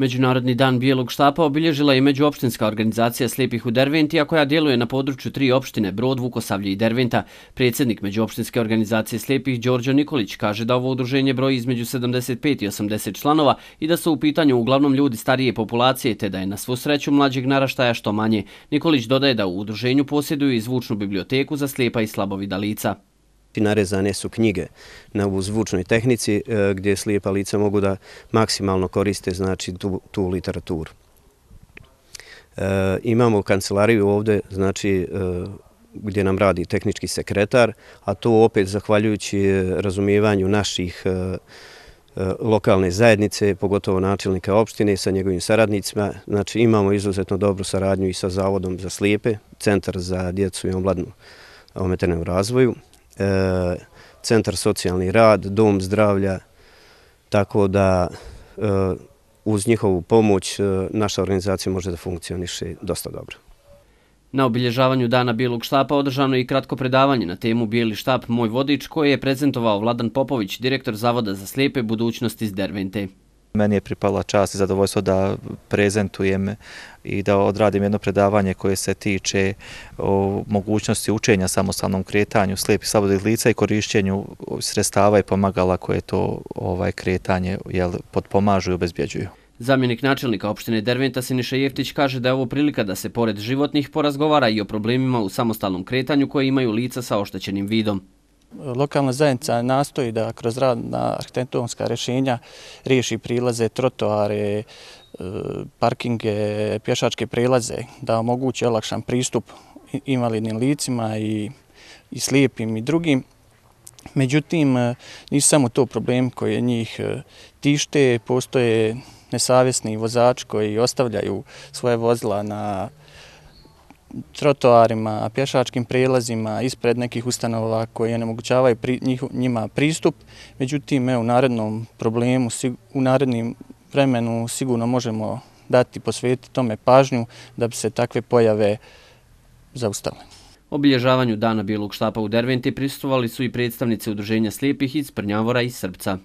Međunarodni dan Bijelog štapa obilježila je Međuopštinska organizacija slijepih u Derventi, a koja djeluje na području tri opštine Brod, Vukosavlje i Derventa. Predsjednik Međuopštinske organizacije slijepih, Đorđo Nikolić, kaže da ovo udruženje broji između 75 i 80 članova i da su u pitanju uglavnom ljudi starije populacije, te da je na svu sreću mlađeg naraštaja što manje. Nikolić dodaje da u udruženju posjeduju i zvučnu biblioteku za slijepa i slabovida lica. Narezane su knjige u zvučnoj tehnici e, gdje slijepa lica mogu da maksimalno koriste znači, tu tu literaturu. E, imamo kancelariju ovdje znači, e, gdje nam radi tehnički sekretar, a to opet zahvaljujući razumijevanju naših lokalne zajednice, pogotovo načelnika opštine sa njegovim saradnicima. Znači imamo izuzetno dobru saradnju i sa Zavodom za slijepe, Centar za djecu i omladnu ometenu razvoju. E, centar socijalni rad, dom zdravlja, tako da e, uz njihovu pomoć e, naša organizacija može da funkcioniše dosta dobro. Na obilježavanju dana Bijelog štapa održano je i kratko predavanje na temu Bijeli štap Moj vodič koje je prezentovao Vladan Popović, direktor Zavoda za slijepe budućnosti iz Dervente. Meni je pripala čast i zadovoljstvo da prezentujem i da odradim jedno predavanje koje se tiče mogućnosti učenja samostalnom kretanju slijepih i slabodih lica i korišćenju sredstava i pomagala koje to ovaj kretanje jel, podpomažu i obezbjeđuju. Zamjenik načelnika opštine Derventa Siniša Jeftić kaže da je ovo prilika da se pored životnih porazgovara i o problemima u samostalnom kretanju koje imaju lica sa oštećenim vidom. Lokalna zajednica nastoji da kroz rad na arhitektonska rješenja riješi prilaze, trotoare, e, parkinge, pješačke prilaze, da omogući olakšan pristup invalidnim licima i slijepim i drugim. Međutim, e, nisu samo to problem koji njih e, tište, postoje nesavjesni vozač koji ostavljaju svoje vozila na prilaze, trotoarima, pješačkim prilazima, ispred nekih ustanova koje onemogućavaju pri, njima pristup. Međutim, evo, u narednom problemu, u narednim vremenu sigurno možemo dati posvetiti tome pažnju da bi se takve pojave zaustale. Obilježavanju dana Bijelog štapa u Derventi pristovali su i predstavnice Udruženja slijepih iz Prnjavora i Srbca.